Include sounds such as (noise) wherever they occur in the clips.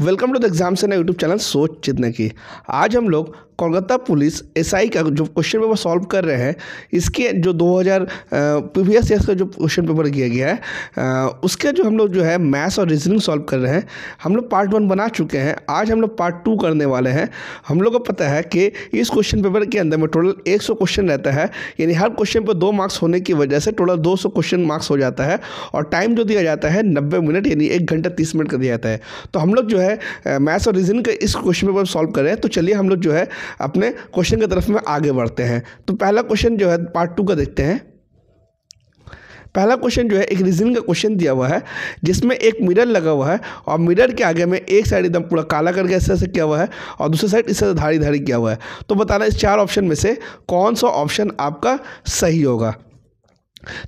welcome to the exam Sena YouTube channel सोच जितने की आज हम लोग कोलकाता पुलिस एसआई का जो क्वेश्चन पेपर सॉल्व कर रहे हैं इसके जो 2000 प्रीवियस ईयर का जो क्वेश्चन पेपर किया गया है उसके जो हम लोग जो है मैथ्स और रीजनिंग सॉल्व कर रहे हैं हम लोग पार्ट वन बना चुके हैं आज हम लोग पार्ट टू करने वाले हैं हम लोग को पता है कि इस क्वेश्चन पेपर के अंदर में टोटल एक क्वेश्चन रहता है यानी हर क्वेश्चन पर दो मार्क्स होने की वजह से टोटल दो क्वेश्चन मार्क्स हो जाता है और टाइम जो दिया जाता है नब्बे मिनट यानी एक घंटा तीस मिनट का दिया जाता है तो हम लोग जो है मैथ्स और रीजनिंग का इस क्वेश्चन पेपर सॉल्व कर रहे हैं तो चलिए हम लोग जो है अपने क्वेश्चन की तरफ में आगे बढ़ते हैं तो पहला क्वेश्चन जो है पार्ट टू का देखते हैं पहला क्वेश्चन जो है एक रीजन का क्वेश्चन दिया हुआ है जिसमें एक मिरर लगा हुआ है और मिरर के आगे में एक साइड एकदम पूरा काला करके इस तरह से किया हुआ है और दूसरी साइड इस तरह धारी धारी किया हुआ है तो बताना इस चार ऑप्शन में से कौन सा ऑप्शन आपका सही होगा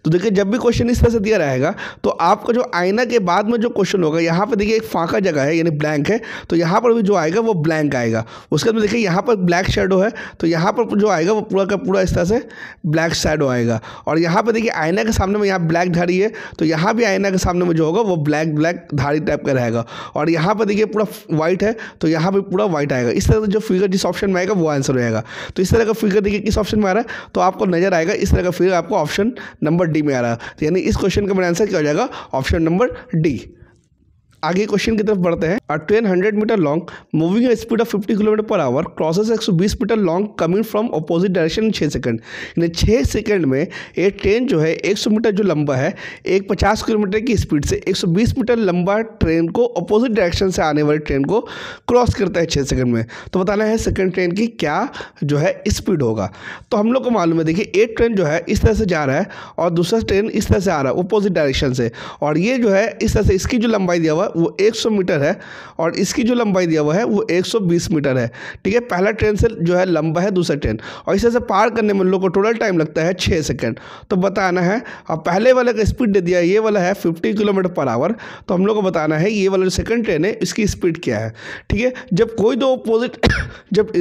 तो देखिए जब भी क्वेश्चन इस तरह से दिया रहेगा तो आपका जो आईना के बाद में जो क्वेश्चन होगा यहाँ पर देखिए एक फांका जगह है यानी ब्लैंक है तो यहाँ पर भी जो आएगा वो ब्लैंक आएगा उसके बाद देखिए यहाँ पर ब्लैक शेडो है तो यहाँ पर जो आएगा वो पूरा का पूरा इस तरह से ब्लैक शेडो आएगा और यहाँ पर देखिए आईना के सामने में यहाँ ब्लैक धारी है तो यहाँ भी आईना के सामने में जो होगा वो ब्लैक ब्लैक धारी टाइप का रहेगा और यहाँ पर देखिए पूरा व्हाइट है तो यहाँ पर पूरा व्हाइट आएगा इस तरह से जो फिगर जिस ऑप्शन में आएगा वो आंसर रहेगा तो इस तरह का फिगर देखिए किस ऑप्शन में आ रहा है तो आपको नजर आएगा इस तरह का फिगर आपको ऑप्शन नंबर डी में आ रहा है तो यानी इस क्वेश्चन का मेरा आंसर क्या हो जाएगा ऑप्शन नंबर डी आगे क्वेश्चन की तरफ बढ़ते हैं a train hundred metre long moving speed of 50 kilometre per hour crosses 120 metre long coming from opposite direction in छः सेकंड यानी छः सेकंड में ये ट्रेन जो है 100 मीटर जो लंबा है एक 50 किलोमीटर की स्पीड से 120 मीटर लंबा ट्रेन को अपोजिट डायरेक्शन से आने वाली ट्रेन को क्रॉस करता है छः सेकंड में तो बताना है सेकेंड ट्रेन की क्या जो है स्पीड होगा तो हम लोग को मालूम है देखिए एक ट्रेन जो है इस तरह से जा रहा है और दूसरा ट्रेन इस तरह से आ रहा है अपोजिट डायरेक्शन से और ये जो है इस तरह से इसकी जो लंबाई दिया हुआ हुआ वो 100 मीटर है और इसकी जो लंबाई दिया हुआ है वो 120 मीटर है ठीक है पहला ट्रेन से जो है लंबा है दूसरा ट्रेन और इसे से पार करने में लोग को टोटल टाइम लगता है 6 सेकेंड तो बताना है और पहले वाले का स्पीड दे दिया ये वाला है फिफ्टी किलोमीटर पर आवर तो हम लोग को बताना है ये वाला जो सेकेंड ट्रेन है इसकी स्पीड क्या है ठीक है जब कोई दो अपोजिट (coughs) जब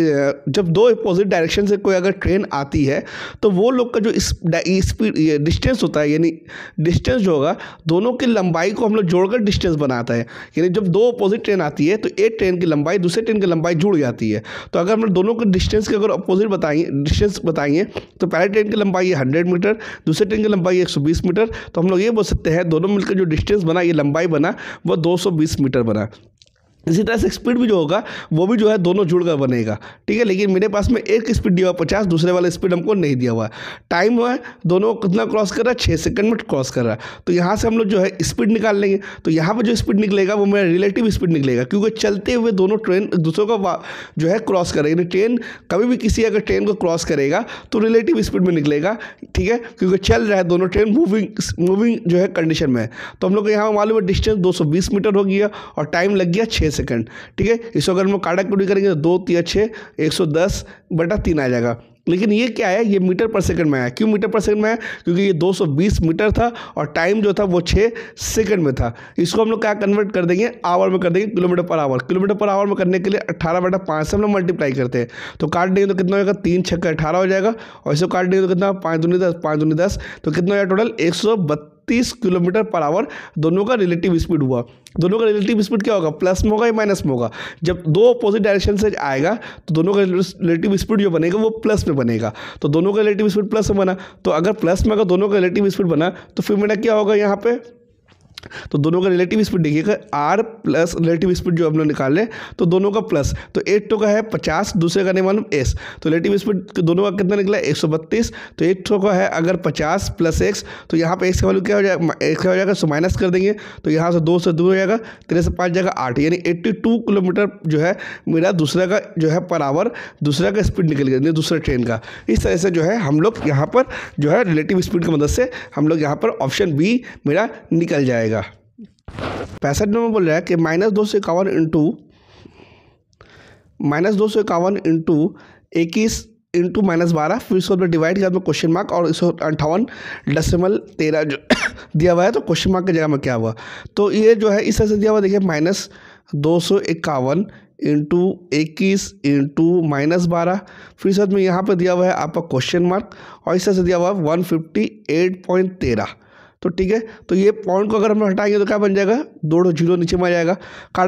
जब दो अपोजिट डायरेक्शन से कोई अगर ट्रेन आती है तो वो लोग का जो स्पीड डिस्टेंस होता है यानी डिस्टेंस जो होगा दोनों की लंबाई को हम लोग जोड़कर डिस्टेंस बनाता है है यानी जब दो अपोजिट ट्रेन आती है तो एक ट्रेन की लंबाई दूसरे ट्रेन की लंबाई जुड़ जाती है तो अगर हमने दोनों के डिस्टेंस के अगर अपोजिट बताएं डिस्टेंस बताइए तो पहले ट्रेन की लंबाई है हंड्रेड मीटर दूसरे ट्रेन की लंबाई एक मीटर तो हम लोग ये बोल सकते हैं दोनों मिलकर जो डिस्टेंस बना ये लंबाई बना वह दो मीटर बना इसी तरह से स्पीड भी जो होगा वो भी जो है दोनों जुड़कर बनेगा ठीक है लेकिन मेरे पास में एक स्पीड दिया हुआ पचास दूसरे वाला स्पीड हमको नहीं दिया हुआ टाइम जो है दोनों कितना क्रॉस कर रहा है छः सेकंड में क्रॉस कर रहा है तो यहाँ से हम लोग जो है स्पीड निकाल लेंगे तो यहाँ पर जो स्पीड निकलेगा वो मेरा रिलेटिव स्पीड निकलेगा क्योंकि चलते हुए दोनों ट्रेन दूसरों का जो है क्रॉस करेगा ट्रेन कभी भी किसी अगर ट्रेन को क्रॉस करेगा तो रिलेटिव स्पीड में निकलेगा ठीक है क्योंकि चल रहा है दोनों ट्रेन मूविंग मूविंग जो है कंडीशन में है तो हम लोग को यहाँ मालूम है डिस्टेंस दो मीटर हो गया और टाइम लग गया छः सेकंड ठीक है इसको अगर हम काटा कूटी करेंगे तो दो तीन छः एक सौ दस बटा तीन आ जाएगा लेकिन ये क्या है ये मीटर पर सेकंड में आया क्यों मीटर पर सेकंड में आया क्योंकि ये 220 मीटर था और टाइम जो था वो 6 सेकंड में था इसको हम लोग क्या कन्वर्ट कर देंगे आवर में कर देंगे kilometre per our kilometre per our में करने के लिए 18 बटा पाँच से हम लोग मल्टीप्लाई करते हैं तो काट देंगे तो कितना होगा तीन छक्का अठारह हो जाएगा और इसको काट देंगे तो कितना पाँच दूनी दस पाँच दूनी दस तो कितना हो जाएगा टोटल एक तीस किलोमीटर पर आवर दोनों का रिलेटिव स्पीड हुआ दोनों का रिलेटिव स्पीड क्या होगा प्लस में होगा या माइनस में होगा जब दो अपोजिट डायरेक्शन से आएगा तो दोनों का रिलेटिव स्पीड जो बनेगा वो प्लस में बनेगा तो दोनों का रिलेटिव स्पीड प्लस में बना तो अगर प्लस में अगर दोनों का रिलेटिव स्पीड बना तो फिर मेरा क्या होगा यहाँ पर तो दोनों का रिलेटिव स्पीड देखिएगा आर प्लस रिलेटिव स्पीड जो हम लोग निकाल लें तो दोनों का प्लस तो एट टो तो का है पचास दूसरे का नहीं मालूम एस तो रिलेटिव स्पीड दोनों का कितना निकला एक सौ बत्तीस तो एट तो का है अगर पचास प्लस एक्स तो यहाँ पर एक्स का वैल्यू क्या हो जाएगा एक्स का हो जाएगा सो माइनस कर देंगे तो यहाँ से दो से दूर हो जाएगा तेरह से पाँच जाएगा आठ यानी एट्टी टू किलोमीटर जो है मेरा दूसरा का जो है पर आवर दूसरा का स्पीड निकल गया दूसरे ट्रेन का इस तरह से जो है हम लोग यहाँ पर जो है रिलेटिव स्पीड की मदद से हम लोग यहाँ पर ऑप्शन बी मेरा निकल जाएगा जाएगा पैंसठ नंबर बोल रहा है कि माइनस दो सौ इक्यावन इंटू माइनस दो सौ इक्यावन इंटू इक्कीस इंटू माइनस बारह फिर इसको में डिवाइड किया क्वेश्चन तो मार्क और इसको अंठावन डेसिमल तेरह जो (coughs) दिया हुआ है तो क्वेश्चन मार्क की जगह में क्या हुआ तो ये जो है इस तरह से दिया हुआ देखिए माइनस दो सौ इक्यावन इंटू इक्कीस इंटू माइनस बारह फिर इस में यहाँ पर दिया हुआ है आपका क्वेश्चन मार्क और इस तरह से दिया हुआ है वन फिफ्टी एट पॉइंट तेरह तो ठीक है तो ये पॉइंट को अगर हम हटाएंगे तो क्या बन जाएगा दो दो जीरो नीचे में आ जाएगा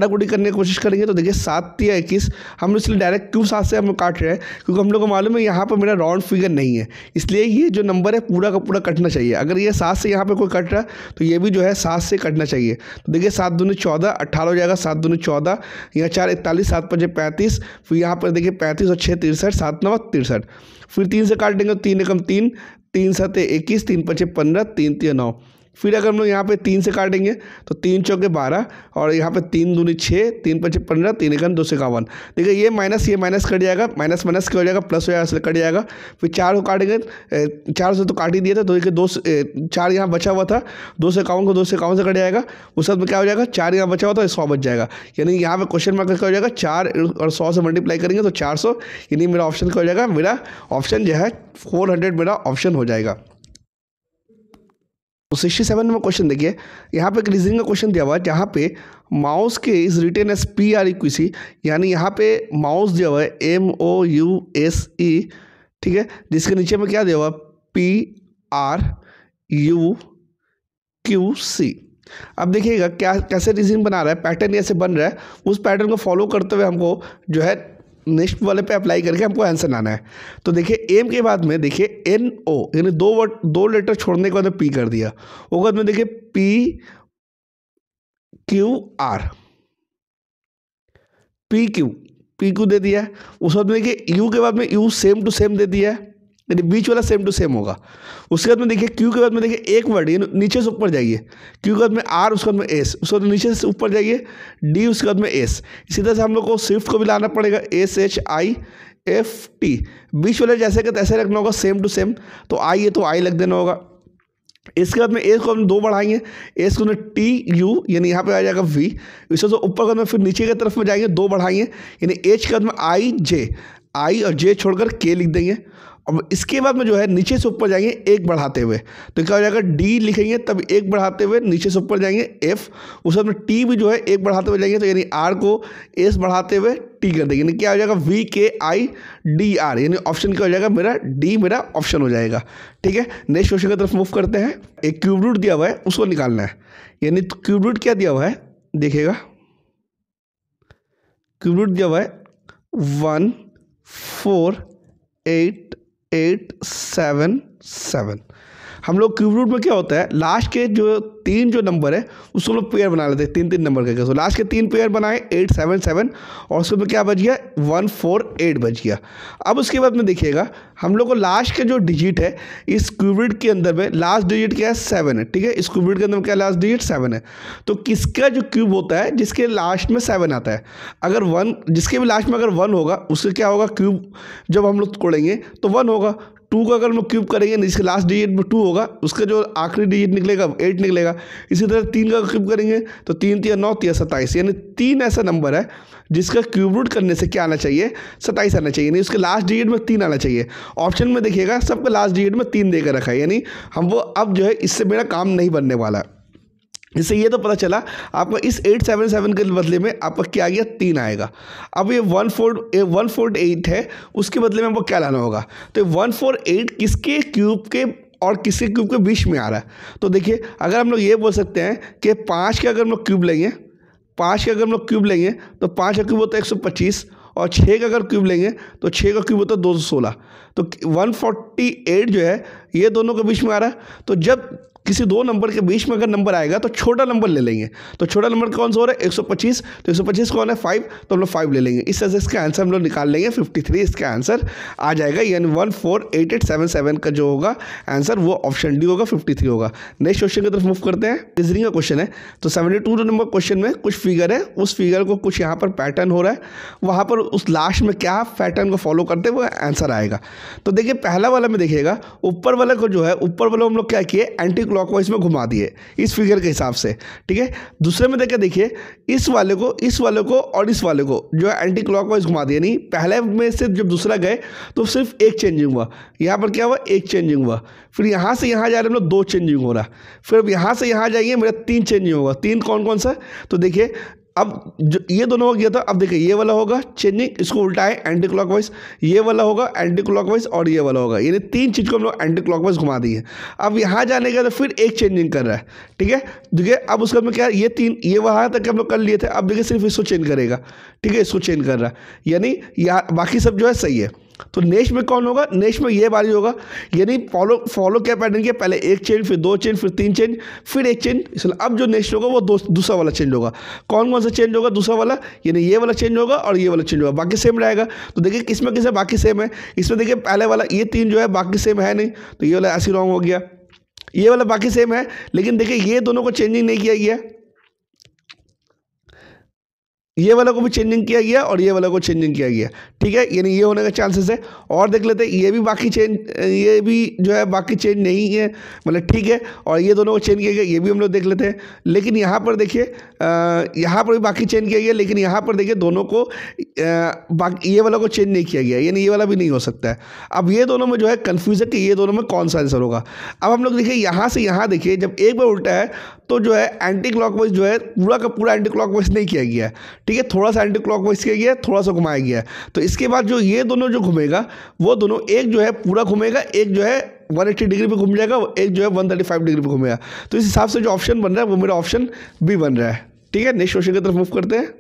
कूटी करने की कोशिश करेंगे तो देखिए सात या इक्कीस हम इसलिए डायरेक्ट क्यों सात से हम काट रहे हैं क्योंकि हम लोग को मालूम है यहाँ पर मेरा राउंड फिगर नहीं है इसलिए ये जो नंबर है पूरा का पूरा कटना चाहिए अगर ये सात से यहाँ पर कोई कट रहा है तो ये भी जो है सात से कटना चाहिए तो देखिए सात दो चौदह अट्ठारह हो जाएगा सात दूनी चौदह यहाँ चार इकतालीस सात पंजे पैंतीस फिर यहाँ पर देखिए पैंतीस और छः तिरसठ सात नौ तिरसठ फिर तीन से काट देंगे तो तीन एकम तीन तीन साते एकवीस तीन पंचे पन्नास तीन ते नऊ फिर अगर हम लोग यहाँ पे तीन से काटेंगे तो तीन चौके बारह और यहाँ पे तीन दूनी छः तीन पच्चीस पंद्रह तीन एक दो सौ इक्यावन देखिए ये माइनस ये माइनस कट जाएगा माइनस माइनस क्या हो जाएगा प्लस हो जाएगा कट जाएगा फिर चार को काटेंगे चार से तो काट ही दिया था तो देखिए दो चार यहाँ बचा हुआ था दो सौ इक्यावन को दो सौ इक्यावन से कट जाएगा उस बाद में क्या हो जाएगा चार यहाँ बचा हुआ था सौ बच जाएगा यानी यहाँ पर क्वेश्चन मार्क क्या हो जाएगा चार और सौ से मल्टीप्लाई करेंगे तो चार सौ यानी मेरा ऑप्शन क्या हो जाएगा मेरा ऑप्शन जो है फोर हंड्रेड मेरा ऑप्शन हो जाएगा तो सिक्सटी सेवन नंबर क्वेश्चन देखिए यहाँ पे एक रीजनिंग का क्वेश्चन दिया हुआ है जहाँ पे माउस के is written S P R इक्विसी यानी यहाँ पे माउस दिया हुआ है M O U S E ठीक है जिसके नीचे में क्या दिया हुआ है P R U Q C अब देखिएगा क्या कैसे रीजनिंग बना रहा है पैटर्न ऐसे बन रहा है उस पैटर्न को फॉलो करते हुए हमको जो है नेक्स्ट वाले पे अप्लाई करके हमको आंसर लाना है तो देखिए एम के बाद में देखिए एन ओ यानी दो वर्ड दो लेटर छोड़ने के बाद पी कर दिया वो बाद में देखिए P Q R P Q P Q दे दिया उस बाद में देखिए यू के बाद में यू सेम टू सेम दे दिया है यानी बीच वाला सेम टू सेम होगा उसके बाद में देखिए क्यू के बाद में देखिए एक वर्ड ये नीचे से ऊपर जाइए क्यू के बाद में आर उसके बाद में एस उसके बाद नीचे से ऊपर जाइए डी उसके बाद में एस इसी तरह से हम लोग को स्विफ्ट को भी लाना पड़ेगा S H I F T बीच वाले जैसे कि तैसे रखना होगा सेम टू सेम तो आई है तो आई लग देना होगा इसके बाद में एस को हम दो बढ़ाएंगे एस को हमने टी यू यानी यहाँ पे आ जाएगा वी इसके तो ऊपर का फिर नीचे की तरफ में जाएंगे दो बढ़ाएंगे यानी एच के बाद में आई जे आई और जे छोड़कर के लिख देंगे अब इसके बाद में जो है नीचे से ऊपर जाएंगे एक बढ़ाते हुए तो क्या हो जाएगा डी लिखेंगे तब एक बढ़ाते हुए नीचे से ऊपर जाएंगे एफ उस समय टी भी जो है एक बढ़ाते हुए जाएंगे तो यानी आर को एस बढ़ाते हुए टी कर देंगे यानी क्या हो जाएगा V K I D R यानी ऑप्शन क्या हो जाएगा मेरा डी मेरा ऑप्शन हो जाएगा ठीक है नेक्स्ट क्वेश्चन की तरफ मूव करते हैं एक क्यूब रूट दिया हुआ है उसको निकालना है यानी क्यूब रूट क्या दिया हुआ है देखेगा क्यूब रूट दिया हुआ है वन फोर एट 877 हम लोग क्यूब रूट में क्या होता है लास्ट के जो तीन जो नंबर है उसको लोग पेयर बना लेते हैं तीन तीन नंबर करके तो लास्ट के तीन पेयर बनाए एट सेवन सेवन और उसमें क्या बच गया वन फोर एट बच गया अब उसके बाद में देखिएगा हम लोग को लास्ट के जो डिजिट है इस क्यूबिट के अंदर में लास्ट डिजिट क्या है सेवन है ठीक है इस क्यूबिट के अंदर क्या लास्ट डिजिट सेवन है तो किसका जो क्यूब होता है जिसके लास्ट में सेवन आता है अगर वन जिसके भी लास्ट में अगर वन होगा उसके क्या होगा क्यूब जब हम लोग तोड़ेंगे तो वन होगा टू का अगर हम क्यूब करेंगे इसके लास्ट डिजिट में टू होगा उसका जो आखिरी डिजिट निकलेगा एट निकलेगा इसी तरह तीन का क्यूब करेंगे तो तीन तीन नौ तीन सत्ताईस यानी तीन ऐसा नंबर है जिसका क्यूब रूट करने से क्या आना चाहिए सत्ताईस आना चाहिए यानी उसके लास्ट डिजिट में तीन आना चाहिए ऑप्शन में देखिएगा सबका लास्ट डिजिट में तीन देकर रखा है यानी हम वो अब जो है इससे मेरा काम नहीं बनने वाला है इससे ये तो पता चला आपका इस एट सेवन सेवन के बदले में आपका क्या आ गया तीन आएगा अब ये one four one four eight है उसके बदले में आपको क्या लाना होगा तो वन फोर एट किसके क्यूब के और किसके क्यूब के बीच में आ रहा है तो देखिए अगर हम लोग ये बोल सकते हैं कि पाँच के अगर हम लोग क्यूब लेंगे पाँच का अगर हम लोग क्यूब लेंगे तो पाँच का क्यूब होता है एक सौ पच्चीस और छः का अगर क्यूब लेंगे तो छः का क्यूब होता है दो सौ सोलह तो वन फोर्टी एट जो है ये दोनों के बीच में आ रहा है तो जब किसी दो नंबर के बीच में अगर नंबर आएगा तो छोटा नंबर ले लेंगे तो छोटा नंबर कौन सा हो रहा है 125 तो 125 कौन है फाइव तो हम लोग फाइव ले लेंगे इस तरह से इसका आंसर हम लोग निकाल लेंगे 53 इसका आंसर आ जाएगा यानी one four eight eight seven seven का जो होगा आंसर वो ऑप्शन डी होगा फिफ्टी थ्री होगा नेक्स्ट क्वेश्चन की तरफ मूव करते हैं रीजनिंग का क्वेश्चन है तो सेवेंटी टू नंबर क्वेश्चन में कुछ फिगर है उस फिगर को कुछ यहाँ पर पैटर्न हो रहा है वहाँ पर उस लास्ट में क्या पैटर्न को फॉलो करते हैं वो आंसर आएगा तो देखिए पहला वाला में देखिएगा ऊपर वाला को जो है ऊपर वाला हम लोग क्या किए एंटी क्लॉकवाइज में घुमा दिए इस फिगर के हिसाब से ठीक है दूसरे में देखे देखिए इस वाले को इस वाले को और इस वाले को जो है एंटी क्लॉकवाइज घुमा दिए नहीं पहले में से जब दूसरा गए तो सिर्फ एक चेंजिंग हुआ यहाँ पर क्या हुआ एक चेंजिंग हुआ फिर यहाँ से यहाँ जा रहे हम मतलब दो चेंजिंग हो रहा फिर अब यहाँ से यहाँ जाइए मेरा तीन चेंजिंग होगा तीन कौन कौन सा तो देखिए अब जो ये दोनों हो गया था अब देखिए ये वाला होगा चेंजिंग इसको उल्टा है एंटी क्लॉकवाइज ये वाला होगा एंटी क्लॉकवाइज और ये वाला होगा यानी तीन चीज़ को हम लोग एंटी क्लॉकवाइज घुमा दिए अब यहाँ जाने के तो फिर एक चेंजिंग कर रहा है ठीक है देखिए अब उसका में मतलब क्या ये तीन ये वहाँ तक हम लोग कर लिए थे अब देखिए सिर्फ इसको चेंज करेगा ठीक है इसको चेंज कर रहा है यानी यहाँ बाकी सब जो है सही है तो नेक्स्ट में कौन होगा नेक्स्ट में ये बारी होगा यानी फॉलो फॉलो क्या पैटर्न किया पहले एक चेन फिर दो चेन फिर तीन चेंज फिर एक चेंज इसलिए अब जो नेक्स्ट होगा वो दूसरा वाला चेंज होगा कौन कौन सा चेंज होगा दूसरा वाला यानी ये वाला चेंज होगा और ये वाला चेंज होगा बाकी सेम रहेगा तो देखिए किसमें किसमें बाकी सेम है इसमें देखिए पहले वाला ये तीन जो है बाकी सेम है नहीं तो ये वाला ऐसी रॉन्ग हो गया ये वाला बाकी सेम है लेकिन देखिए ये दोनों को चेंजिंग नहीं किया गया ये वाला को भी चेंजिंग किया गया और ये वाला को चेंजिंग किया गया ठीक है यानी ये होने का चांसेस है और देख लेते हैं ये भी बाकी चेंज ये भी जो है बाकी चेंज नहीं है मतलब ठीक है और ये दोनों को चेंज किया गया ये भी हम लोग देख लेते हैं लेकिन यहाँ पर देखिए यहाँ पर भी बाकी चेंज किया गया लेकिन यहाँ पर देखिए दोनों को बाकी ये वाला को चेंज नहीं किया गया यानी ये वाला भी नहीं हो सकता है अब ये दोनों में जो है कन्फ्यूज़ है कि ये दोनों में कौन सा आंसर होगा अब हम लोग देखिए यहाँ से यहाँ देखिए जब एक बार उल्टा है तो जो है एंटी क्लॉकवाइज जो है पूरा का पूरा एंटी क्लॉकवाइज नहीं किया गया ठीक है थोड़ा सा एंटी क्लॉकवाइज किया गया है थोड़ा सा घुमाया गया तो इसके बाद जो ये दोनों जो घूमेगा वो दोनों एक जो है पूरा घूमेगा एक जो है 180 डिग्री पे घूम जाएगा एक जो है 135 डिग्री पे घूमेगा तो इस हिसाब से जो ऑप्शन बन रहा है वो मेरा ऑप्शन बी बन रहा है ठीक है नेक्स्ट क्वेश्चन की तरफ मूव करते हैं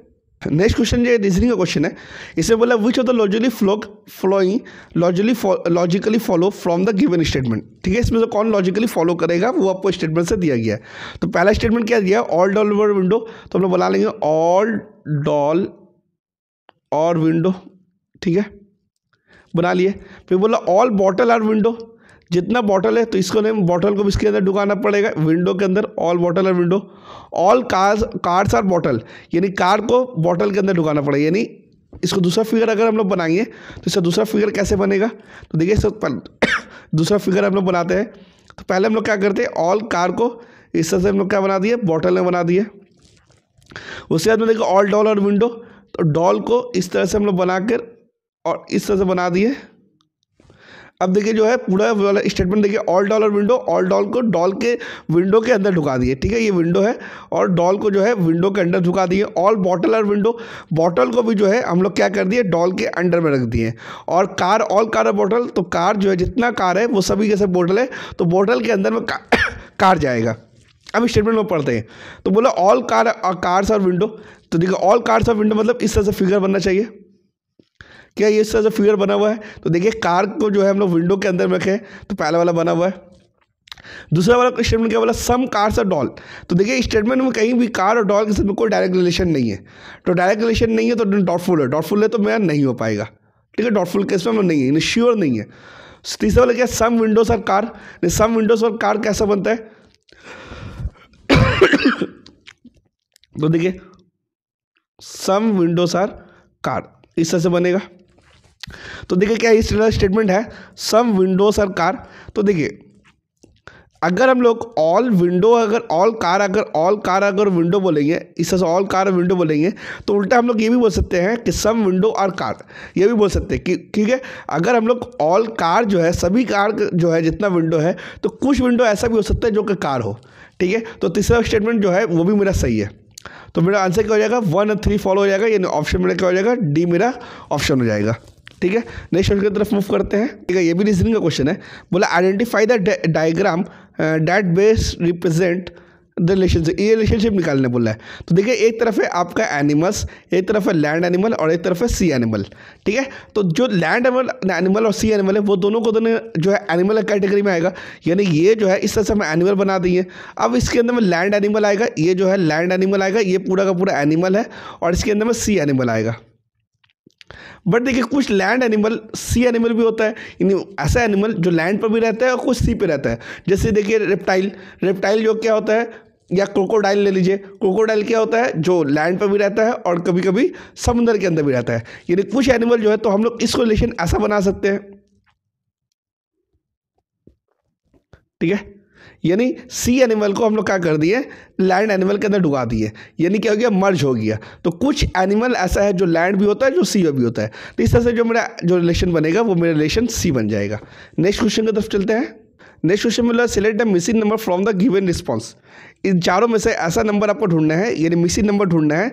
नेक्स्ट क्वेश्चन ये रीजनिंग का क्वेश्चन है इसमें बोला विच ऑफ द लॉजिकली फ्लोग flowing logically logically follow from the given statement ठीक है इसमें से कौन लॉजिकली फॉलो करेगा वो आपको स्टेटमेंट से दिया गया है तो पहला स्टेटमेंट क्या दिया ऑल डॉल ओवर विंडो तो हम लोग बना लेंगे ऑल डॉल और विंडो ठीक है बना लिए फिर बोला ऑल बॉटल आर विंडो जितना बॉटल है तो इसको नहीं बॉटल को भी इसके अंदर डुकाना पड़ेगा विंडो के अंदर ऑल बॉटल और window all cars cards are bottle यानी कार को बॉटल के अंदर ढुकाना पड़ेगा यानी इसको दूसरा फिगर अगर हम लोग बनाएंगे तो इसका दूसरा फिगर कैसे बनेगा तो देखिए इसको (coughs) दूसरा फिगर हम लोग बनाते हैं तो पहले हम लोग क्या करते हैं ऑल कार को इस तरह से हम लोग क्या बना दिए बॉटल में बना दिए उसके बाद में देखिए ऑल डॉल और विंडो तो डॉल को इस तरह से हम लोग बनाकर और इस तरह से बना दिए अब देखिए जो है पूरा वाला स्टेटमेंट देखिए all dollar window all doll को डॉल के विंडो के अंदर ढुका दिए ठीक है ये विंडो है और डॉल को जो है विंडो के अंदर ढुका दिए ऑल बॉटल और विंडो बॉटल को भी जो है हम लोग क्या कर दिए डॉल के अंडर में रख दिए और कार ऑल कार बॉटल तो कार जो है जितना कार है वो सभी के सब बोटल है तो बॉटल के अंदर में का, कार (coughs) जाएगा अब स्टेटमेंट में पढ़ते हैं तो बोला ऑल कार कार्स और विंडो तो देखिए ऑल कार्स और विंडो मतलब इस तरह से फिगर बनना चाहिए क्या ये सर फिगर बना हुआ है तो देखिए कार को जो है हम लोग विंडो के अंदर रखे तो पहला वाला बना हुआ है दूसरा वाला स्टेटमेंट क्या बोला सम कार और डॉल तो देखिए स्टेटमेंट में कहीं भी कार और डॉल के साथ कोई डायरेक्ट रिलेशन नहीं है तो डायरेक्ट रिलेशन नहीं है तो डॉटफुल है डॉटफुल है तो मेरा नहीं हो पाएगा ठीक है डॉटफुल केस में नहीं है श्योर नहीं है तीसरा वाला क्या सम विंडोज और कार सम विंडोज और कार कैसा बनता है (coughs) तो देखिए सम विंडोज आर कार इस तरह से बनेगा तो देखिए क्या इस स्टेटमेंट है सम विंडोज आर कार तो देखिए अगर हम लोग ऑल विंडो अगर ऑल कार अगर ऑल कार अगर विंडो बोलेंगे इस तरह से ऑल कार विंडो बोलेंगे तो उल्टा हम लोग ये भी बोल सकते हैं कि सम विंडो और कार ये भी बोल सकते हैं कि ठीक है अगर हम लोग ऑल कार जो है सभी कार जो है जितना विंडो है तो कुछ विंडो ऐसा भी हो सकता है जो कि कार हो ठीक है तो तीसरा स्टेटमेंट जो है वो भी मेरा सही है तो मेरा आंसर क्या हो जाएगा वन थ्री फॉलो हो जाएगा यानी ऑप्शन मेरा क्या हो जाएगा डी मेरा ऑप्शन हो जाएगा ठीक है नेक्स्ट क्वेश्चन की तरफ मूव करते हैं ठीक है ये भी रीजनिंग का क्वेश्चन है बोला identify the diagram that best represent the relationship ये रिलेशनशिप निकालने बोला है तो देखिए एक तरफ है आपका एनिमल्स एक तरफ है लैंड एनिमल और एक तरफ है सी एनिमल ठीक है तो जो लैंड एनिमल एनिमल और सी एनिमल है वो दोनों को दोनों जो है एनिमल कैटेगरी में आएगा यानी ये जो है इस तरह से हम एनिमल बना दिए अब इसके अंदर में लैंड एनिमल आएगा ये जो है लैंड एनिमल आएगा ये पूरा का पूरा एनिमल है और इसके अंदर में सी एनिमल आएगा बट देखिए कुछ लैंड एनिमल सी एनिमल भी होता है ऐसा एनिमल जो लैंड पर भी रहता है और कुछ सी पे रहता है जैसे देखिए रेप्टाइल रेप्टाइल जो क्या होता है या क्रोकोडाइल ले लीजिए क्रोकोडाइल क्या होता है जो लैंड पर भी रहता है और कभी कभी समुद्र के अंदर भी रहता है यानी कुछ एनिमल जो है तो हम लोग इसको रिलेशन ऐसा बना सकते हैं ठीक है यानी सी एनिमल को हम लोग क्या कर दिए लैंड एनिमल के अंदर डुबा दिए यानी क्या हो गया मर्ज हो गया तो कुछ एनिमल ऐसा है जो लैंड भी होता है जो सी भी होता है तो इस तरह से जो मेरा जो रिलेशन बनेगा वो मेरा रिलेशन सी बन जाएगा नेक्स्ट क्वेश्चन की तरफ चलते हैं नेक्स्ट क्वेश्चन मिला select the missing number from the given response इन चारों में से ऐसा नंबर आपको ढूंढना है यानी मिसिंग नंबर ढूंढना है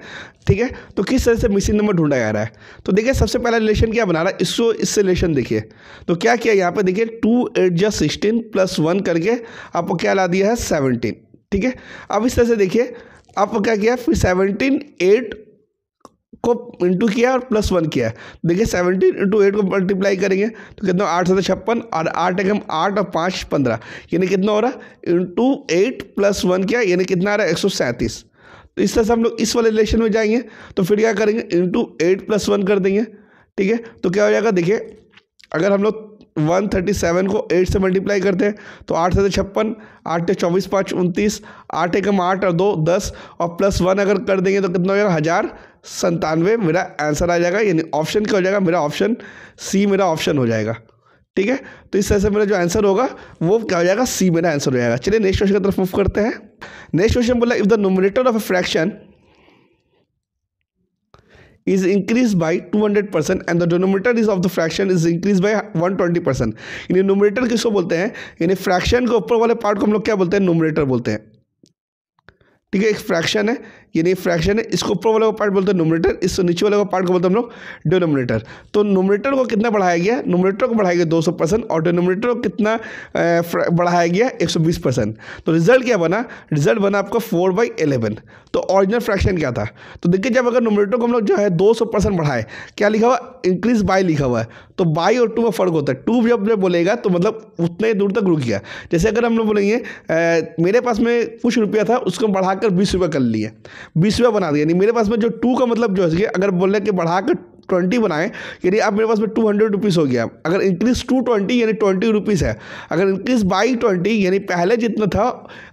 ठीक है तो किस तरह से मिसिंग नंबर ढूंढा जा रहा है तो देखिए सबसे पहला रिलेशन क्या बना रहा है इसको इससे रिलेशन देखिए तो क्या किया यहाँ पे देखिए टू एट जा सिक्सटीन प्लस वन करके आपको क्या ला दिया है सेवनटीन ठीक है अब इस तरह से देखिए आपको क्या किया फिर सेवनटीन एट को इंटू किया और प्लस वन किया देखिए सेवनटीन इंटू एट को मल्टीप्लाई करेंगे तो कितना आठ सौ छप्पन और आठ एक आठ और पाँच पंद्रह यानी कितना हो रहा है इंटू एट प्लस वन किया यानी कितना आ रहा है एक सौ सैंतीस तो इस तरह से हम लोग इस वाले रिलेशन में जाएंगे तो फिर क्या करेंगे इंटू एट प्लस वन कर देंगे ठीक है तो क्या हो जाएगा देखिए अगर हम लोग वन थर्टी सेवन को एट से मल्टीप्लाई करते हैं तो आठ सौ छप्पन आठ चौबीस पाँच उनतीस आठ एकम आठ और दो दस और प्लस वन अगर कर देंगे तो कितना हो जाएगा हज़ार संतानवे मेरा आंसर आ जाएगा यानी ऑप्शन क्या हो जाएगा मेरा ऑप्शन सी मेरा ऑप्शन हो जाएगा ठीक है तो इस तरह से मेरा जो आंसर होगा वो क्या हो जाएगा सी मेरा आंसर हो जाएगा चलिए नेक्स्ट क्वेश्चन की तरफ मूव करते हैं नेक्स्ट क्वेश्चन बोला if the nominator of a fraction is increased by 200% and the denominator is of the fraction is increased by 120% यानी नोमिनेटर किसको बोलते हैं यानी फ्रैक्शन के ऊपर वाले पार्ट को हम लोग क्या बोलते हैं नोमिनेटर बोलते हैं ठीक है एक फ्रैक्शन है ये नहीं फ्रैक्शन है इसको ऊपर वाले को पार्ट बोलते हैं नोमिनेटर इससे नीचे वाले को पार्ट को बोलते हैं हम लोग डिनोमिनेटर तो नोमिनेटर को कितना बढ़ाया गया नोमिनेटर को बढ़ाया गया दो परसेंट और डिनोमिनेटर को कितना बढ़ाया गया एक परसेंट तो रिजल्ट क्या बना रिजल्ट बना आपका फोर बाई एलेवन तो ऑरिजिनल फ्रैक्शन क्या था तो देखिए जब अगर नोमिनेटर को हम लोग जो है दो सौ परसेंट बढ़ाए क्या लिखा हुआ इंक्रीज बाई लिखा हुआ है तो बाई और टू में फ़र्क होता है टू जब जब बोलेगा तो मतलब उतने दूर तक रुक गया जैसे अगर हम लोग बोलेंगे मेरे पास में कुछ रुपया था उसको बढ़ाकर बीस रुपये कर लिए बीसवें बना दिया यानी मेरे पास में जो टू का मतलब जो है अगर बोले कि बढ़ा कर ट्वेंटी बनाएं यानी अब मेरे पास में टू हंड्रेड रुपीज़ हो गया अगर इंक्रीज टू ट्वेंटी यानी ट्वेंटी रुपीज़ है अगर इंक्रीज बाई ट्वेंटी यानी पहले जितना था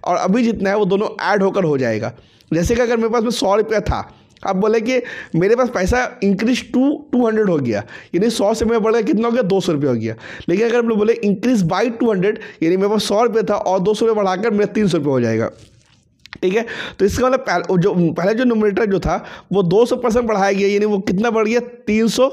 और अभी जितना है वो दोनों ऐड होकर हो जाएगा जैसे कि अगर मेरे पास में सौ रुपया था अब बोले कि मेरे पास पैसा इंक्रीज टू टू हंड्रेड हो गया यानी सौ से मैं बढ़ गया कितना हो गया दो सौ रुपये हो गया लेकिन अगर हम लोग बोले इंक्रीज बाई टू हंड्रेड यानी मेरे पास सौ रुपये था और दो सौ रुपये बढ़ाकर मेरा तीन सौ रुपये हो जाएगा ठीक है तो इसका मतलब जो पहले जो नोमिनेटर जो था वो 200 परसेंट बढ़ाया गया यानी वो कितना बढ़ गया 300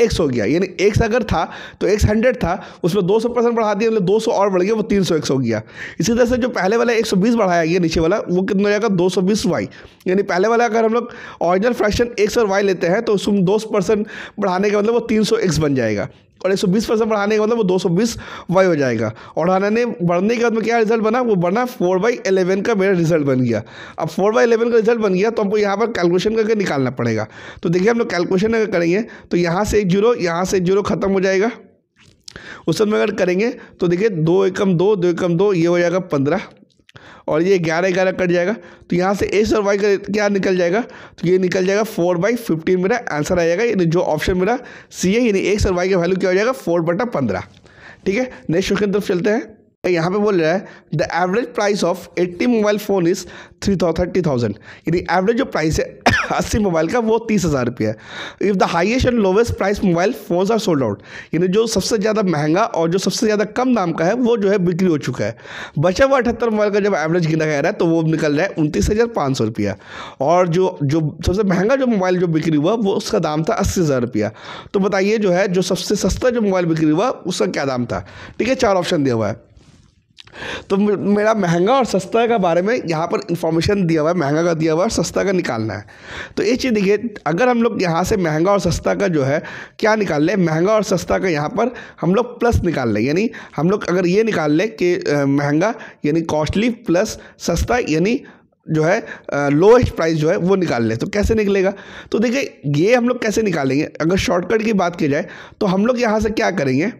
एक्स हो गया यानी एक्स अगर था तो एक्स हंड्रेड था उसमें 200 परसेंट बढ़ा दिया मतलब 200 और बढ़ गया वो 300 एक्स हो गया इसी तरह से जो पहले वाला 120 बढ़ाया गया नीचे वाला वो कितना हो जाएगा बीस वाई यानी पहले वाला अगर हम लोग ऑरिजिनल फ्रैक्शन एक्स और वाई लेते हैं तो उसमें दो परसेंट बढ़ाने का मतलब वो तीन एक्स बन जाएगा और एक सौ बीस परसेंट बढ़ाने का मतलब वो दो सौ बीस वाई हो जाएगा और हाने ने बढ़ने के बाद में क्या रिजल्ट बना वो बना फोर बाई एलेवन का मेरा रिजल्ट बन गया अब फोर बाई एलेवन का रिजल्ट बन गया तो हमको यहाँ पर कैलकुलेशन करके निकालना पड़ेगा तो देखिए हम लोग कैलकुलेशन अगर करेंगे तो यहाँ से एक जीरो यहाँ से एक जीरो खत्म हो जाएगा उस समय अगर करेंगे तो देखिए दो एकम दो दो एकम दो ये हो जाएगा पंद्रह और ये ग्यारह ग्यारह कट जाएगा तो यहाँ से एस और वाई का क्या निकल जाएगा तो ये निकल जाएगा फोर बाई फिफ्टीन मेरा आंसर आ जाएगा यानी जो ऑप्शन मेरा सी है यानी एक्स और वाई का वैल्यू क्या हो जाएगा फोर बटा पंद्रह ठीक है नेक्स्ट क्वेश्चन तरफ चलते हैं यहाँ पे बोल रहा है the average price of eighty mobile phone is three thirty thousand यानी एवरेज जो प्राइस है (coughs) अस्सी मोबाइल का वो तीस हज़ार रुपये है if the highest and lowest price mobile phone are sold out यानी जो सबसे ज़्यादा महंगा और जो सबसे ज़्यादा कम दाम का है वो जो है बिक्री हो चुका है बचा हुआ अठहत्तर मोबाइल का जब एवरेज गिना गया है तो वो निकल रहा है उनतीस हज़ार पाँच सौ रुपया और जो जो सबसे महंगा जो मोबाइल जो बिक्री हुआ वो उसका दाम था अस्सी हज़ार रुपया तो बताइए जो है जो सबसे सस्ता जो मोबाइल बिक्री हुआ उसका क्या दाम था ठीक है चार ऑप्शन दिया हुआ है तो मेरा महंगा और सस्ता का बारे में यहाँ पर इंफॉर्मेशन दिया हुआ है महंगा का दिया हुआ है और सस्ता का निकालना है तो ये चीज़ देखिए अगर हम लोग यहाँ से महंगा और सस्ता का जो है क्या निकाल लें महंगा और सस्ता का यहाँ पर हम लोग प्लस निकाल लें यानी हम लोग अगर ये निकाल लें कि महंगा यानी कॉस्टली प्लस सस्ता यानी जो है लोएस्ट प्राइस जो है वो निकाल लें तो कैसे निकलेगा तो देखिए ये हम लोग कैसे निकालेंगे अगर शॉर्टकट की बात की जाए तो हम लोग यहाँ से क्या करेंगे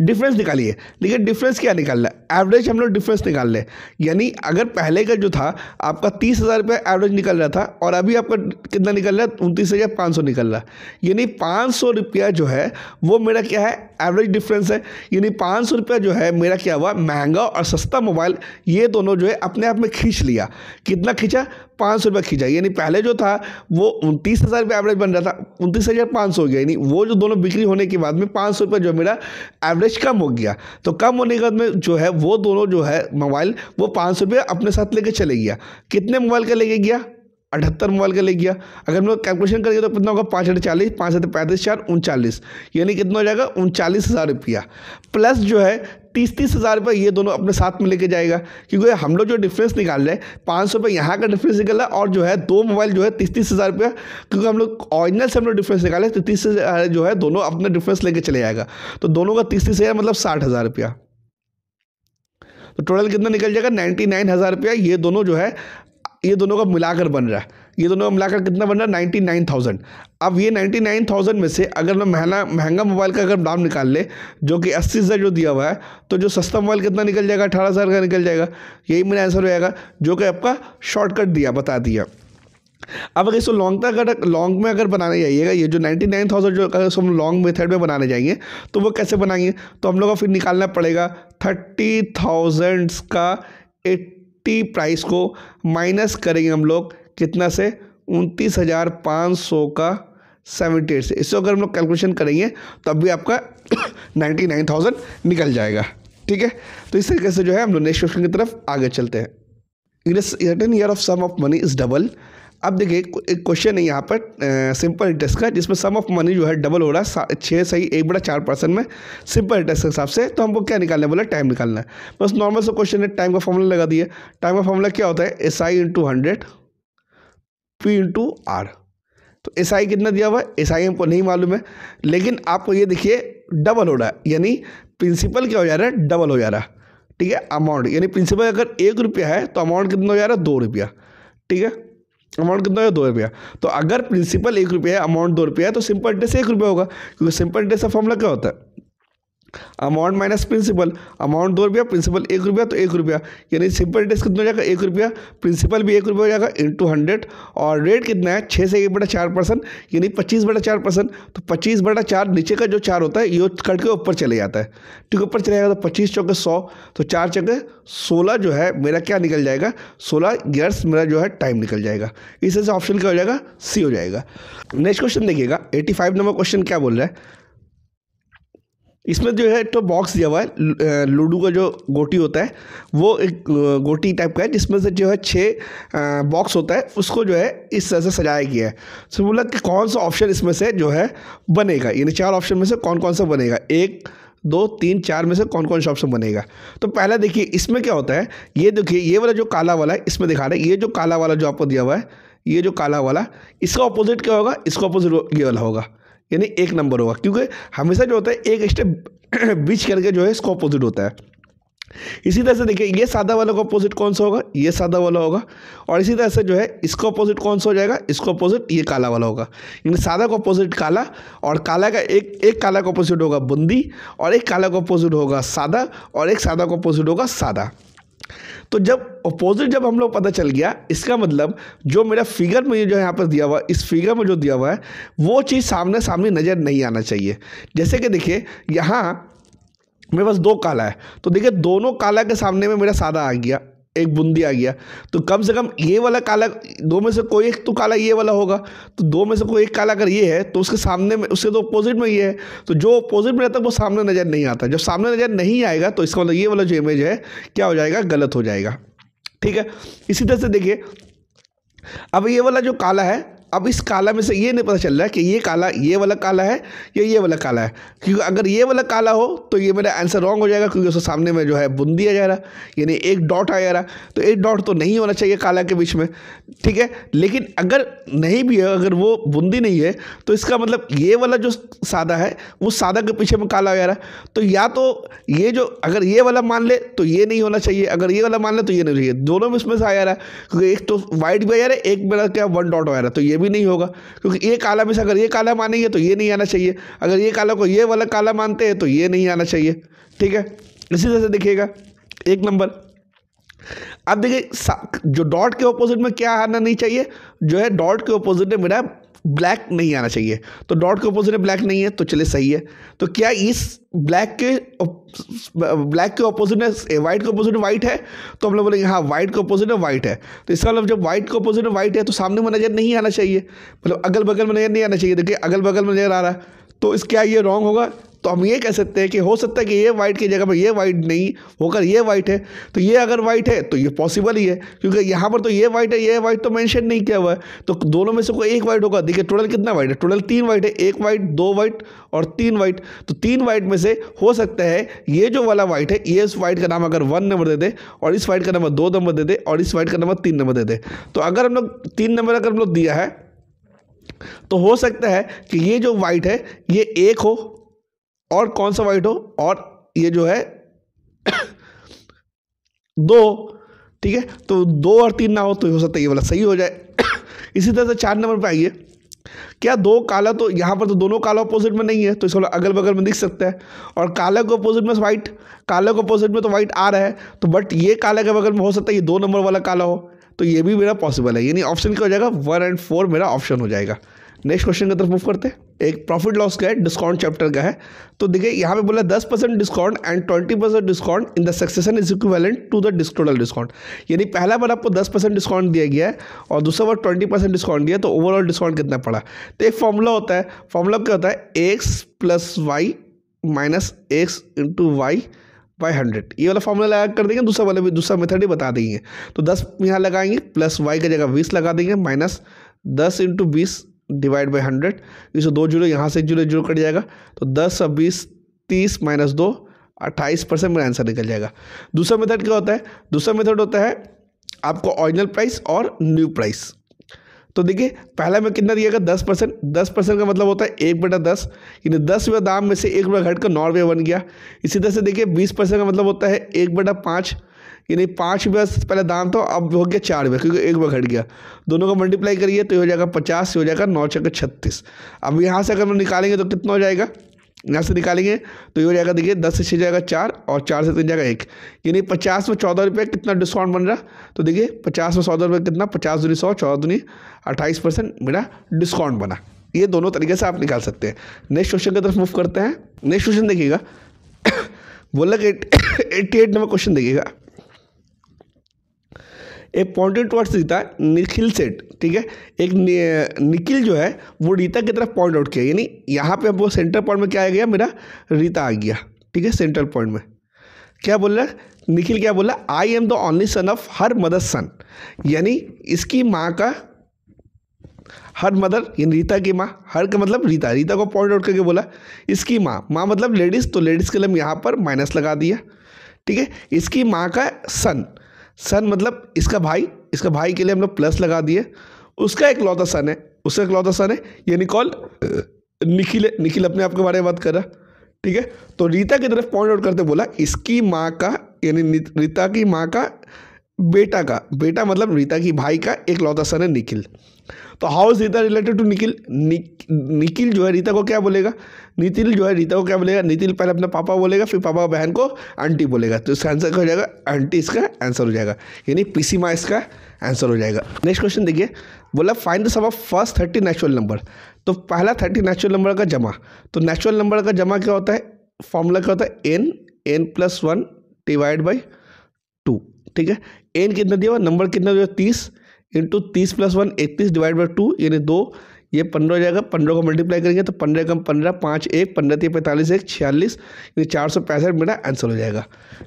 डिफरेंस निकालिए लेकिन डिफरेंस क्या निकालना है एवरेज हम लोग डिफरेंस निकाल लें यानी अगर पहले का जो था आपका तीस हज़ार रुपये एवरेज निकल रहा था और अभी आपका कितना निकल रहा है उनतीस हज़ार पाँच सौ निकल रहा है यानी पाँच सौ रुपया जो है वो मेरा क्या है एवरेज डिफरेंस है यानी पाँच सौ रुपया जो है मेरा क्या हुआ महंगा और सस्ता मोबाइल ये दोनों जो है अपने आप में खींच लिया कितना खींचा पाँच सौ रुपये खींचा यानी पहले जो था वो उनतीस हज़ार रुपये एवरेज बन रहा था उनतीस हज़ार पाँच सौ हो गया यानी वो जो दोनों बिक्री होने के बाद में पाँच सौ रुपये जो मेरा एवरेज कम हो गया तो कम होने के बाद में जो है वो दोनों जो है मोबाइल वो पाँच सौ रुपये अपने साथ लेके चले गया कितने मोबाइल का लेके गया अठहत्तर मोबाइल का ले गया अगर हम लोग कैलकुलेशन करेंगे तो कितना होगा पाँच हज़ार चालीस पाँच हज़ार पैंतीस चार उनचालीस यानी कितना हो जाएगा उनचालीस हज़ार रुपया प्लस जो है तीस तीस हज़ार रुपये ये दोनों अपने साथ में लेके जाएगा क्योंकि हम लोग जो डिफरेंस निकाल रहे हैं पाँच सौ रुपये यहाँ का डिफरेंस है और जो है दो मोबाइल जो है तीस तीस हज़ार रुपये क्योंकि हम लोग ऑरिजिनल से हम लोग डिफरेंस निकाले तो तीस जो है दोनों अपना डिफरेंस लेके चले जाएगा तो दोनों का तीस तीस हज़ार मतलब साठ हज़ार रुपया तो टोटल कितना निकल जाएगा नाइन्टी नाइन हज़ार रुपया ये दोनों जो है ये दोनों का मिलाकर बन रहा है ये दोनों मिलाकर कितना बन रहा है नाइन्टी नाइन थाउजेंड अब ये नाइन्टी नाइन थाउजेंड में से अगर मैं महंगा महंगा मोबाइल का अगर दाम निकाल ले जो कि अस्सी हज़ार जो दिया हुआ है तो जो सस्ता मोबाइल कितना निकल जाएगा अठारह हज़ार का निकल जाएगा यही मेरा आंसर हो जाएगा जो कि आपका शॉर्टकट दिया बता दिया अब अगर इसको लॉन्ग तक अगर लॉन्ग में अगर बनाने जाइएगा ये जो नाइन्टी नाइन थाउजेंड जो अगर हम लॉन्ग मेथड में बनाने जाएंगे तो वो कैसे बनाएंगे तो हम लोग को फिर निकालना पड़ेगा थर्टी थाउजेंड्स का एट्टी प्राइस को माइनस करेंगे हम लोग कितना से उनतीस हज़ार पाँच सौ का सेवेंटी एट से इससे अगर हम लोग कैलकुलेशन करेंगे तब भी आपका नाइन्टी नाइन थाउजेंड निकल जाएगा ठीक है तो इस तरीके से जो है हम लोग नेक्स्ट क्वेश्चन की तरफ आगे चलते हैं return year of sum of money is double अब देखिए एक क्वेश्चन है यहाँ पर सिंपल इंटरेस्ट का जिसमें सम ऑफ मनी जो है डबल हो रहा है छः सही एक बड़ा चार परसेंट में सिंपल इंटरेस्ट के हिसाब से तो हमको क्या निकालना है बोला टाइम निकालना है बस नॉर्मल सा क्वेश्चन है टाइम का फॉर्मूला लगा दिया टाइम का फॉर्मूला क्या होता है S I into hundred P into R तो एस आई कितना दिया हुआ है एस आई हमको नहीं मालूम है लेकिन आपको ये देखिए डबल हो रहा है यानी प्रिंसिपल क्या हो जा रहा है डबल हो जा रहा है ठीक है अमाउंट यानी प्रिंसिपल अगर एक रुपया है तो अमाउंट कितना हो जा रहा है दो रुपया ठीक है अमाउंट कितना हो है दो रुपया तो अगर प्रिंसिपल एक रुपया है अमाउंट दो रुपया है तो सिंपल इंटरेस्ट एक रुपया होगा क्योंकि सिंपल इंटरेस्ट का फॉर्मला क्या होता है अमाउंट माइनस प्रिंसिपल अमाउंट दो रुपया प्रिंसिपल एक रुपया तो एक रुपया यानी सिंपल इंटरेस्ट कितना हो जाएगा एक रुपया प्रिंसिपल भी एक रुपया हो जाएगा इंटू हंड्रेड और रेट कितना है छः से एक बटा चार परसेंट यानी पच्चीस बटा चार परसेंट तो पच्चीस बटा चार नीचे का जो चार होता है ये कट के ऊपर चले जाता है ठीक ऊपर चले जाएगा तो पच्चीस चौके सौ तो चार चौके सोलह जो है मेरा क्या निकल जाएगा सोलह ईयर्स मेरा जो है टाइम निकल जाएगा इस ऑप्शन क्या हो जाएगा सी हो जाएगा नेक्स्ट क्वेश्चन देखिएगा एटी फाइव नंबर क्वेश्चन क्या बोल रहा है इसमें जो है तो बॉक्स दिया हुआ है लूडो का जो गोटी होता है वो एक गोटी टाइप का है जिसमें से जो है छः बॉक्स होता है उसको जो है इस तरह से सजाया गया है सो बोला कि कौन सा ऑप्शन इसमें से जो है बनेगा यानी चार ऑप्शन में से कौन कौन सा बनेगा एक दो तीन चार में से कौन कौन सा ऑप्शन बनेगा तो पहला देखिए इसमें क्या होता है ये देखिए ये वाला जो काला वाला है इसमें दिखा रहे हैं ये जो काला वाला जो आपको दिया हुआ है ये जो काला वाला इसका अपोजिट क्या होगा इसका अपोजिट ये वाला होगा यानी एक नंबर होगा क्योंकि हमेशा जो होता है एक स्टेप (clears throat) बीच करके जो है इसको अपोजिट होता है इसी तरह से देखिए ये सादा वाला का अपोजिट कौन सा होगा ये सादा वाला होगा और इसी तरह से जो है इसका अपोजिट कौन सा हो जाएगा इसको अपोजिट ये काला वाला होगा यानी सादा का अपोजिट काला और काला का एक एक काला का अपोजिट होगा बूंदी और एक काला का अपोजिट होगा सादा और एक सादा का अपोजिट होगा सादा तो जब अपोजिट जब हम लोग पता चल गया इसका मतलब जो मेरा फिगर में जो यहाँ पर दिया हुआ इस फिगर में जो दिया हुआ है वो चीज़ सामने सामने नज़र नहीं आना चाहिए जैसे कि देखिए यहाँ मेरे पास दो काला है तो देखिए दोनों काला के सामने में मेरा सादा आ गया एक बूंदी आ गया तो कम से कम ये वाला काला दो में से कोई एक तो काला ये वाला होगा तो दो में से कोई एक काला अगर ये है तो उसके सामने में उसके तो अपोजिट में ये है तो जो अपोजिट में रहता है वो सामने नज़र नहीं आता जब सामने नज़र नहीं आएगा तो इसका मतलब ये वाला जो इमेज है क्या हो जाएगा गलत हो जाएगा ठीक है इसी तरह से देखिए अब ये वाला जो काला है अब इस काला में से ये नहीं पता चल रहा है कि ये काला ये वाला काला है या ये वाला काला है क्योंकि अगर ये वाला काला हो तो ये मेरा आंसर रॉन्ग हो जाएगा क्योंकि उसके सामने में जो है बुंदी आ जा रहा यानी एक डॉट आ जा रहा तो एक डॉट तो नहीं होना चाहिए काला के बीच में ठीक है लेकिन अगर नहीं भी है अगर वो बूंदी नहीं है तो इसका मतलब ये वाला जो सादा है वो सादा के पीछे में काला आ रहा तो या तो ये जो अगर ये वाला मान ले तो ये नहीं होना चाहिए अगर ये वाला मान ले तो ये नहीं चाहिए दोनों में इसमें से आ जा रहा है क्योंकि एक तो वाइट भी आ जा रहा है एक मेरा क्या वन डॉट आ रहा है तो ये भी नहीं होगा क्योंकि ये काला में से अगर ये काला मानेंगे तो ये नहीं आना चाहिए अगर ये काला को ये वाला काला मानते हैं तो ये नहीं आना चाहिए ठीक है इसी तरह से देखिएगा एक नंबर अब देखिए जो डॉट के ऑपोजिट में क्या आना नहीं चाहिए जो है डॉट के ऑपोजिट में मेरा ब्लैक नहीं आना चाहिए तो डॉट के अपोजिट में ब्लैक नहीं है तो चले सही है तो क्या इस ब्लैक के ब्लैक के अपोजिट में वाइट के अपोजिट वाइट है तो हम लोग बोलेंगे हाँ वाइट के अपोजिट में वाइट है तो इसका मतलब जब वाइट के अपोजिट में वाइट है तो सामने में नज़र नहीं आना चाहिए मतलब अगल बगल में नज़र नहीं आना चाहिए देखिए अगल बगल में नज़र आ रहा है तो इस क्या ये रॉन्ग होगा तो हम ये कह सकते हैं कि हो सकता है कि ये वाइट की जगह पर ये वाइट नहीं होकर ये वाइट है तो ये अगर वाइट है तो ये पॉसिबल ही है क्योंकि यहाँ पर तो ये वाइट है ये वाइट तो मैंशन नहीं किया हुआ है तो दोनों में से कोई एक वाइट होगा देखिए टोटल कितना वाइट है टोटल तीन वाइट है एक वाइट दो वाइट और तीन वाइट तो तीन वाइट में से हो सकता है ये जो वाला वाइट है ये इस वाइट का नाम अगर वन नंबर दे दे और इस वाइट का नंबर दो नंबर दे दे और इस वाइट का नंबर तीन नंबर दे दे तो अगर हम लोग तीन नंबर अगर हम लोग दिया है तो हो सकता है कि ये जो वाइट है ये एक हो और कौन सा वाइट हो और ये जो है दो ठीक है तो दो और तीन ना हो तो हो सकता है ये वाला सही हो जाए (coughs) इसी तरह से चार नंबर पर आइए क्या दो काला तो यहाँ पर तो दोनों काला अपोजिट में नहीं है तो इसको अगल बगल में दिख सकता है और काला को अपोजिट में वाइट काले को अपोजिट में तो वाइट आ रहा है तो बट ये काले के बगल में हो सकता है ये दो नंबर वाला काला हो तो ये भी मेरा पॉसिबल है यानी ऑप्शन क्या हो जाएगा वन एंड फोर मेरा ऑप्शन हो जाएगा नेक्स्ट क्वेश्चन की तरफ मूव करते हैं एक प्रॉफिट लॉस का है डिस्काउंट चैप्टर का है तो देखिए यहाँ पे बोला दस percent discount and twenty percent discount in the succession is equivalent to the total discount यानी पहला बार आपको दस परसेंट डिस्काउंट दिया गया है और दूसरा बार ट्वेंटी परसेंट डिस्काउंट दिया तो ओवरऑल डिस्काउंट कितना पड़ा तो एक फॉर्मूला होता है फॉर्मूला क्या होता है X plus Y minus X into Y by hundred ये वाला फॉर्मूला लगा कर देंगे दूसरा वाला भी दूसरा मेथड ही बता देंगे तो दस यहाँ लगाएंगे प्लस वाई की जगह बीस लगा देंगे माइनस दस इंटू बीस डिवाइड बाई हंड्रेड इसे दो जीरो यहाँ से एक जीरो जीरो कट जाएगा तो दस और बीस तीस माइनस दो अट्ठाईस परसेंट मेरा आंसर निकल जाएगा दूसरा मेथड क्या होता है दूसरा मेथड होता है आपको ऑरिजिनल प्राइस और न्यू प्राइस तो देखिए पहला में कितना दिया गया दस परसेंट दस परसेंट का मतलब होता है एक बटा दस यानी दस रुपये दाम में से एक रुपया घटकर नौ रुपये बन गया इसी तरह से देखिए बीस परसेंट का मतलब होता है एक बटा पाँच यानी पाँच रुपया पहले दाम था तो, अब हो गया चार रुपया क्योंकि एक बार घट गया दोनों को मल्टीप्लाई करिए तो ये हो जाएगा पचास हो जाएगा नौ छः छत्तीस अब यहाँ से अगर हम निकालेंगे तो कितना हो जाएगा यहाँ से निकालेंगे तो ये हो जाएगा देखिए दस से छः जाएगा चार और चार से तीन जाएगा एक यानी पचास में चौदह रुपये कितना डिस्काउंट बन रहा तो देखिए पचास में चौदह रुपये कितना पचास दूनी सौ चौदह दूनी अट्ठाईस परसेंट मेरा डिस्काउंट बना ये दोनों तरीके से आप निकाल सकते हैं नेक्स्ट क्वेश्चन की तरफ मूव करते हैं नेक्स्ट क्वेश्चन देखिएगा (coughs) बोला कि एट्टी एट नंबर क्वेश्चन देखिएगा a pointed towards Rita Nikhil said ठीक है एक निखिल जो है वो रीता की तरफ पॉइंट आउट किया यानी यहाँ पे वो सेंटर पॉइंट में क्या आ गया मेरा रीता आ गया ठीक है सेंटर पॉइंट में क्या बोल रहा है निखिल क्या बोला I am the only son of her mother son यानी इसकी माँ का हर मदर यानी रीता की माँ हर का मतलब रीता रीता को पॉइंट आउट करके बोला इसकी माँ माँ मतलब लेडीज़ तो लेडीज़ के लिए हम यहाँ पर माइनस लगा दिया ठीक है इसकी माँ का सन सन मतलब इसका भाई इसका भाई के लिए हम लोग प्लस लगा दिए उसका एक लौता सन है उसका एक लौता सन है ये निकॉल निखिल निखिल अपने आप के बारे में बात कर रहा ठीक है तो रीता की तरफ पॉइंट आउट करते बोला इसकी माँ का यानी रीता की माँ का बेटा का बेटा मतलब रीता की भाई का एक लौता सन है निखिल तो how is Rita related to Nikhil Nikhil जो है रीता को क्या बोलेगा नितिल जो है रीता को क्या बोलेगा नितिल पहले अपने पापा बोलेगा फिर पापा बहन को आंटी बोलेगा तो इसका आंसर क्या हो जाएगा आंटी इसका आंसर हो जाएगा यानी पीसी पीसीमा इसका आंसर हो जाएगा नेक्स्ट क्वेश्चन देखिए बोला find the sum of first thirty natural number तो पहला थर्टी नेचुरल नंबर का जमा तो नेचुरल नंबर का जमा क्या होता है फॉर्मूला क्या होता है N N plus one divide by two ठीक है एन कितना दिया हुआ नंबर कितना दिया तीस इंटू तीस प्लस वन इकतीस डिवाइड बाई टू यानी दो ये पंद्रह हो जाएगा पंद्रह को मल्टीप्लाई करेंगे तो पंद्रह कम पंद्रह पाँच एक पंद्रह तीन पैंतालीस एक छियालीस यानी चार सौ पैंसठ मेरा आंसर हो जाएगा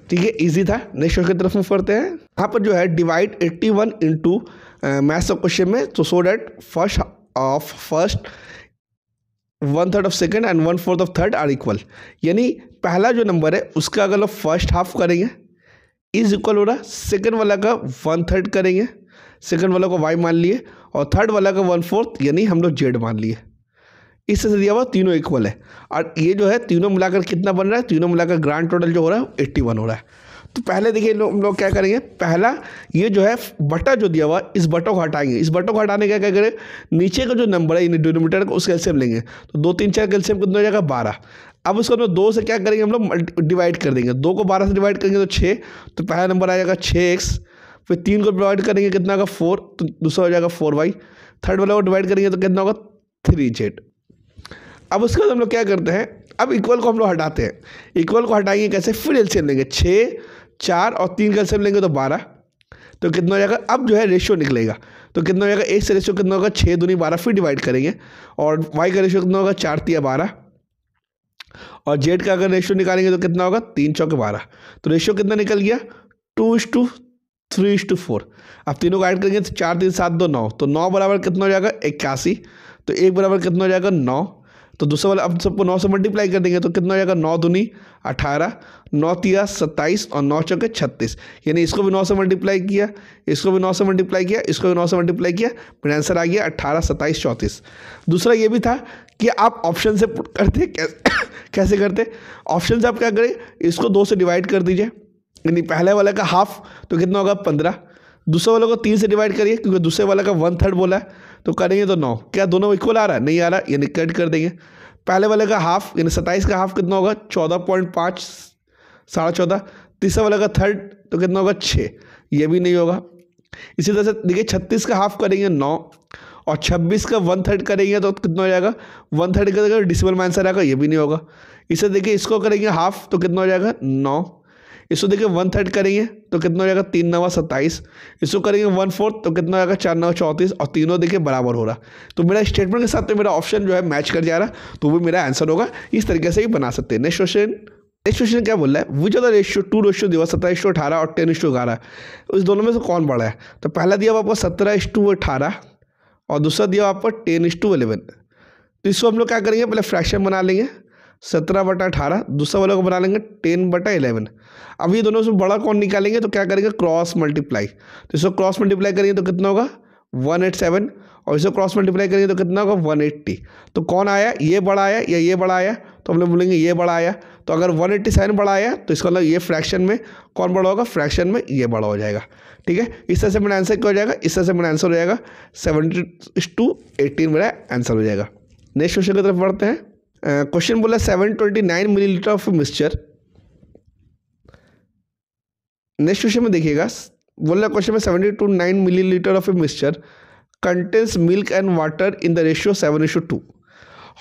ठीक है इजी था नेक्स्ट क्वेश्चन की तरफ में पढ़ते हैं यहाँ पर जो है divide eighty one into maths question में तो so that first of first one third of second and one fourth of third are equal यानी पहला जो नंबर है उसका अगर लोग फर्स्ट हाफ करेंगे इज इक्वल हो रहा सेकेंड वाला का वन थर्ड करेंगे सेकंड वाला को वाई मान लिए और थर्ड वाला का वन फोर्थ यानी हम लोग जेड मान लिए इससे दिया हुआ तीनों इक्वल है और ये जो है तीनों मिलाकर कितना बन रहा है तीनों मिलाकर ग्रांड टोटल जो हो रहा है एट्टी वन हो रहा है तो पहले देखिए लो, हम लोग क्या करेंगे पहला ये जो है बटा जो दिया हुआ इस बटों को हटाएंगे इस बटों को हटाने का क्या करें नीचे का जो नंबर है इन डिनोमीटर का उसका एल्सियम लेंगे तो दो तीन चार कैल्शियम कितना हो जाएगा बारह अब उसको हम लोग दो से क्या करेंगे हम लोग डिवाइड कर देंगे दो को बारह से डिवाइड करेंगे तो छः तो पहला नंबर आ जाएगा छः एक्स फिर तीन को डिवाइड करेंगे कितना होगा फोर तो दूसरा हो जाएगा फोर वाई थर्ड वाला को डिवाइड करेंगे तो कितना होगा थ्री जेड अब उसके बाद हम लोग क्या करते हैं अब इक्वल को हम लोग हटाते हैं इक्वल को हटाएंगे कैसे फिर एल लेंगे छः चार और तीन का एल लेंगे तो बारह तो कितना हो जाएगा अब जो है रेशियो निकलेगा तो कितना हो जाएगा एक से रेशियो कितना होगा छः दूनी बारह फिर डिवाइड करेंगे और वाई का रेशियो कितना होगा चार तीन बारह और जेड का अगर रेशियो निकालेंगे तो कितना होगा तीन चौके बारह तो रेशियो कितना निकल गया two is to three is to four आप तीनों को ऐड करेंगे तो चार तीन सात दो नौ तो नौ बराबर कितना हो जाएगा इक्यासी तो एक बराबर कितना हो जाएगा नौ तो दूसरा वाला अब सबको नौ से मल्टीप्लाई कर देंगे तो कितना हो जाएगा नौ दूनी अठारह नौ तिया सत्ताईस और नौ चौके छत्तीस यानी इसको भी नौ से मल्टीप्लाई किया इसको भी नौ से मल्टीप्लाई किया इसको भी नौ से मल्टीप्लाई किया फिर आंसर आ गया अट्ठारह सत्ताईस चौंतीस दूसरा ये भी था कि आप ऑप्शन से करते कैसे (coughs) कैसे करते ऑप्शन से आप क्या करें इसको दो से डिवाइड कर दीजिए यानी पहले वाले का हाफ तो कितना होगा पंद्रह दूसरे वाले को तीन से डिवाइड करिए क्योंकि दूसरे वाला का वन थर्ड बोला है तो करेंगे तो नौ क्या दोनों इक्वल आ रहा है नहीं आ रहा यानी कट कर देंगे पहले वाले का हाफ यानी सत्ताईस का हाफ कितना होगा चौदह पॉइंट पाँच साढ़े चौदह तीसरे वाले का थर्ड तो कितना होगा छः ये भी नहीं होगा इसी तरह से देखिए छत्तीस का हाफ करेंगे नौ और छब्बीस का वन थर्ड करेंगे तो कितना हो जाएगा वन थर्ड का डिसिबल में आंसर आएगा ये भी नहीं होगा इसे देखिए इसको करेंगे हाफ तो कितना हो जाएगा नौ इसको देखिए वन थर्ड करेंगे तो कितना हो जाएगा तीन नवा सत्ताईस इसको करेंगे वन फोर्थ तो कितना हो जाएगा चार नवा चौंतीस और तीनों देखिए बराबर हो रहा तो मेरा स्टेटमेंट के साथ में मेरा ऑप्शन जो है मैच कर जा रहा तो वो मेरा आंसर होगा इस तरीके से ही बना सकते हैं नेक्स्ट क्वेश्चन नेक्स्ट क्वेश्चन क्या बोल रहा है वो ज्यादा द रेशियो टू रेशियो दिया सत्रह इशो अठारह और टेन इशो ग्यारह उस तो दोनों में से कौन बड़ा है तो पहला दिया आपको सत्रह इश टू अठारह और दूसरा दिया आपको टेन इश टू इलेवन तो इसको हम लोग क्या करेंगे पहले फ्रैक्शन बना लेंगे सत्रह बटा अठारह दूसरा वाला को बना लेंगे टेन बटा इलेवन अब ये दोनों से बड़ा कौन निकालेंगे तो क्या करेंगे क्रॉस मल्टीप्लाई तो इसको क्रॉस मल्टीप्लाई करेंगे तो कितना होगा वन एट सेवन और इसको क्रॉस मल्टीप्लाई करेंगे तो कितना होगा वन एट्टी तो कौन आया ये बड़ा आया या ये बड़ा आया तो हम लोग बोलेंगे ये बड़ा आया तो अगर वन एट्टी सेवन बड़ा आया तो इसका मतलब ये फ्रैक्शन में कौन बड़ा होगा फ्रैक्शन में ये बड़ा हो जाएगा ठीक है इस तरह से मेरा आंसर क्या हो जाएगा इस तरह से मेरा आंसर हो जाएगा सेवनटी टू एटीन मेरा आंसर हो जाएगा नेक्स्ट क्वेश्चन की तरफ बढ़ते हैं क्वेश्चन बोला seven twenty nine millilitre of mixture next question में देखिएगा बोला क्वेश्चन में seventy two nine millilitre of a mixture contains milk and water in the ratio seven ratio two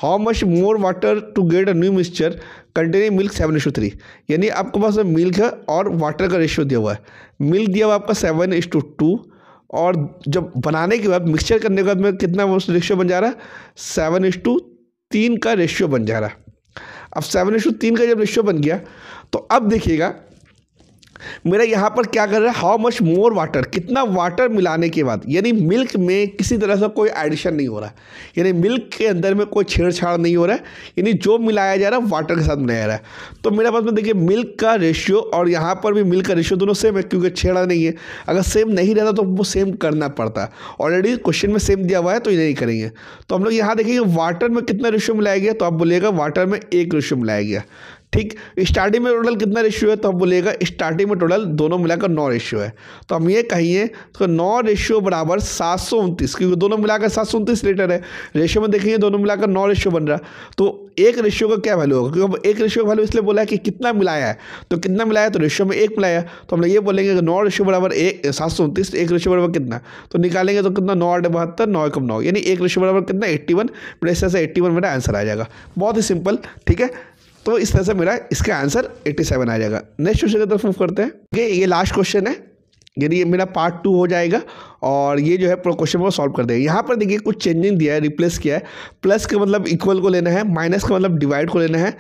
how much more water to get a new mixture containing milk seven is to three यानी आपके पास milk है और water का ratio दिया हुआ है milk दिया हुआ आपका सेवन इश टू टू और जब बनाने के बाद मिक्सचर करने के बाद में कितना रेशियो बन जा रहा है सेवन इश टू तीन का रेशियो बन जा रहा है अब सेवन इशू तीन का जब रेशियो बन गया तो अब देखिएगा मेरा यहाँ पर क्या कर रहा है हाउ मच मोर वाटर कितना वाटर मिलाने के बाद यानी मिल्क में किसी तरह से कोई एडिशन नहीं हो रहा यानी मिल्क के अंदर में कोई छेड़छाड़ नहीं हो रहा है यानी जो मिलाया जा रहा है वाटर के साथ मिलाया जा रहा है तो मेरे पास में देखिए मिल्क का रेशियो और यहाँ पर भी मिल्क का रेशियो दोनों सेम है क्योंकि छेड़ा नहीं है अगर सेम नहीं रहता तो वो सेम करना पड़ता ऑलरेडी क्वेश्चन में सेम दिया हुआ है तो ये नहीं करेंगे तो हम लोग यहाँ देखेंगे वाटर में कितना रेशियो मिलाया गया तो आप बोलिएगा वाटर में एक रेशियो मिलाया गया ठीक स्टार्टिंग में टोटल कितना रेशियो है तो हम बोलेगा स्टार्टिंग में टोटल दोनों मिलाकर नौ रेशियो है तो हम ये कहिए तो नौ रेशियो बराबर सात सौ उनतीस क्योंकि दोनों मिलाकर सात सौ उनतीस लीटर है रेशियो में देखेंगे दोनों मिलाकर नौ रेशियो बन रहा तो एक रेशियो का क्या वैल्यू होगा क्योंकि हम एक रेशियो का वैल्यू इसलिए बोला है कि कितना मिलाया है तो कितना मिलाया तो रेशियो में एक मिलाया तो हम लोग ये बोलेंगे नौ रेशियो बराबर एक सात सौ उनतीस एक रेशियो बराबर कितना तो निकालेंगे तो कितना नौ आठ बहत्तर नौ कम नौ यानी एक रेशियो बराबर कितना एट्टी वन मेरे एट्टी वन मेरा आंसर आ जाएगा बहुत ही सिंपल ठीक है तो इस तरह से मेरा इसका आंसर 87 आ जाएगा नेक्स्ट क्वेश्चन की तरफ मूव करते हैं ये लास्ट क्वेश्चन है यानी ये मेरा पार्ट टू हो जाएगा और ये जो है क्वेश्चन वो सॉल्व कर देगा यहाँ पर देखिए कुछ चेंजिंग दिया है रिप्लेस किया है प्लस का मतलब इक्वल को लेना है माइनस का मतलब डिवाइड को लेना है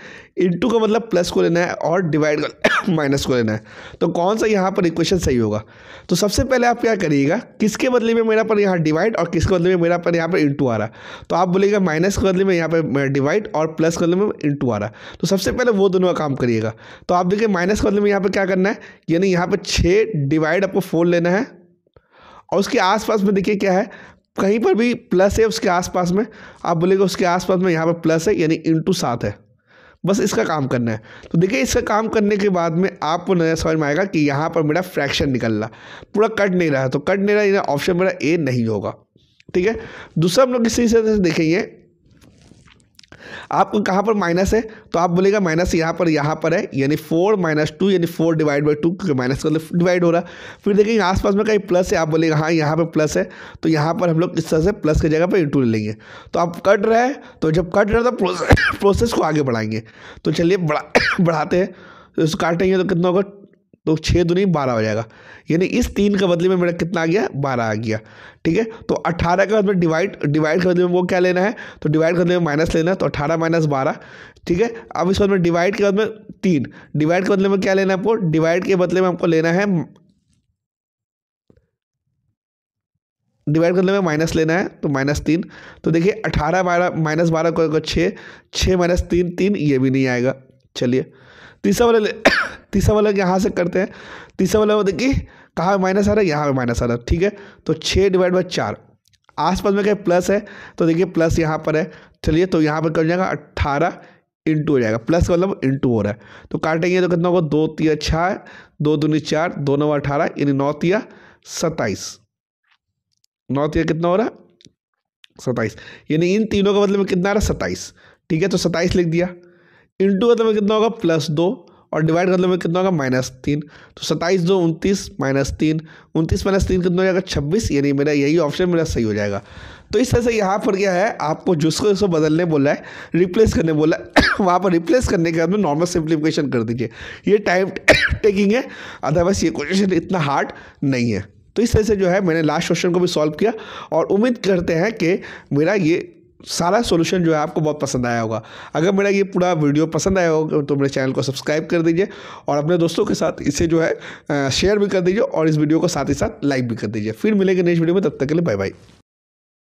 इंटू का मतलब प्लस को लेना है और डिवाइड का माइनस को लेना है तो कौन सा यहाँ पर इक्वेशन सही होगा तो सबसे पहले आप क्या करिएगा किसके बदले में मेरा पर यहाँ डिवाइड और किसके बदले में मेरा पर यहाँ पर इंटू आ रहा तो आप बोलेगा माइनस के बदले में यहाँ पर डिवाइड और प्लस के बदले में इंटू आ रहा तो सबसे पहले वो दोनों का काम करिएगा तो आप देखिए माइनस के बदले में यहाँ पर क्या करना है यानी यहाँ पर छः डिवाइड आपको फोर लेना है और उसके आसपास में देखिए क्या है कहीं पर भी प्लस है उसके आसपास में आप बोलेंगे उसके आसपास में यहाँ पर प्लस है यानी इंटू सात है बस इसका काम करना है तो देखिए इसका काम करने के बाद में आपको नया समझ में आएगा कि यहाँ पर मेरा फ्रैक्शन निकल रहा पूरा कट नहीं रहा तो कट नहीं रहा ऑप्शन मेरा ए नहीं होगा ठीक है दूसरा हम लोग इसी तरह से देखेंगे आपको कहाँ पर माइनस है तो आप बोलेगा माइनस यहाँ पर यहाँ पर है यानी फोर माइनस टू यानी फोर डिवाइड बाई टू क्योंकि माइनस का डिवाइड मतलब हो रहा फिर देखेंगे आसपास में कहीं प्लस है आप बोलेगा हाँ यहाँ पर प्लस है तो यहाँ पर हम लोग इस तरह से प्लस की जगह पर इंटू ले लेंगे तो आप कट रहा है तो जब कट रहा है तो प्रोसेस (coughs) को आगे बढ़ाएंगे तो चलिए बढ़ा (coughs) बढ़ाते हैं तो काटेंगे तो कितना होगा तो छः दूनी बारह हो जाएगा यानी इस तीन के बदले में मेरा कितना आ गया बारह आ गया ठीक है तो अट्ठारह का बाद डिवाइड डिवाइड के बदले में वो क्या लेना है तो डिवाइड के बदले में माइनस लेना है तो अट्ठारह माइनस बारह ठीक है अब इस बाद में डिवाइड के बाद में तीन डिवाइड के बदले में क्या लेना है आपको डिवाइड के बदले में आपको लेना है डिवाइड करने में माइनस लेना है तो माइनस तीन तो देखिए अठारह बारह माइनस बारह को छः छः माइनस तीन तीन ये भी नहीं आएगा चलिए तीसरा वाला (coughs) तीसरा वाला यहाँ से करते हैं तीसरा वाला देखिए कहाँ माइनस आ रहा है यहाँ पर माइनस आ रहा है ठीक है तो छः डिवाइड बाई चार आस पास में क्या प्लस है तो देखिए प्लस यहाँ पर है चलिए तो यहाँ पर कर जाएगा अट्ठारह इंटू हो जाएगा प्लस मतलब इंटू हो रहा है तो काटेंगे तो कितना होगा दो तिया छः दो दूनी चार दो नौ अठारह यानी नौ तिया सत्ताईस नौ तिया कितना हो रहा है सत्ताईस यानी इन तीनों का मतलब कितना आ रहा है सत्ताईस ठीक है तो सत्ताईस लिख दिया इंटू करते में कितना होगा प्लस दो और डिवाइड करते में कितना होगा माइनस तीन तो सत्ताईस दो उनतीस माइनस तीन उनतीस माइनस तीन कितना हो जाएगा छब्बीस यानी मेरा यही ऑप्शन मेरा सही हो जाएगा तो इस तरह से यहाँ पर क्या है आपको जिसको इसको बदलने बोला है रिप्लेस करने बोला है (coughs) वहाँ पर रिप्लेस करने के बाद में नॉर्मल सिंप्लीफिकेशन कर दीजिए ये टाइम टेकिंग (coughs) है अदरवाइज ये क्वेश्चन इतना हार्ड नहीं है तो इस तरह से जो है मैंने लास्ट क्वेश्चन को भी सॉल्व किया और उम्मीद करते हैं कि मेरा ये सारा सोल्यूशन जो है आपको बहुत पसंद आया होगा अगर मेरा ये पूरा वीडियो पसंद आया होगा तो मेरे चैनल को सब्सक्राइब कर दीजिए और अपने दोस्तों के साथ इसे जो है शेयर भी कर दीजिए और इस वीडियो को साथ ही साथ लाइक भी कर दीजिए फिर मिलेंगे नेक्स्ट वीडियो में तब तक के लिए बाय बाय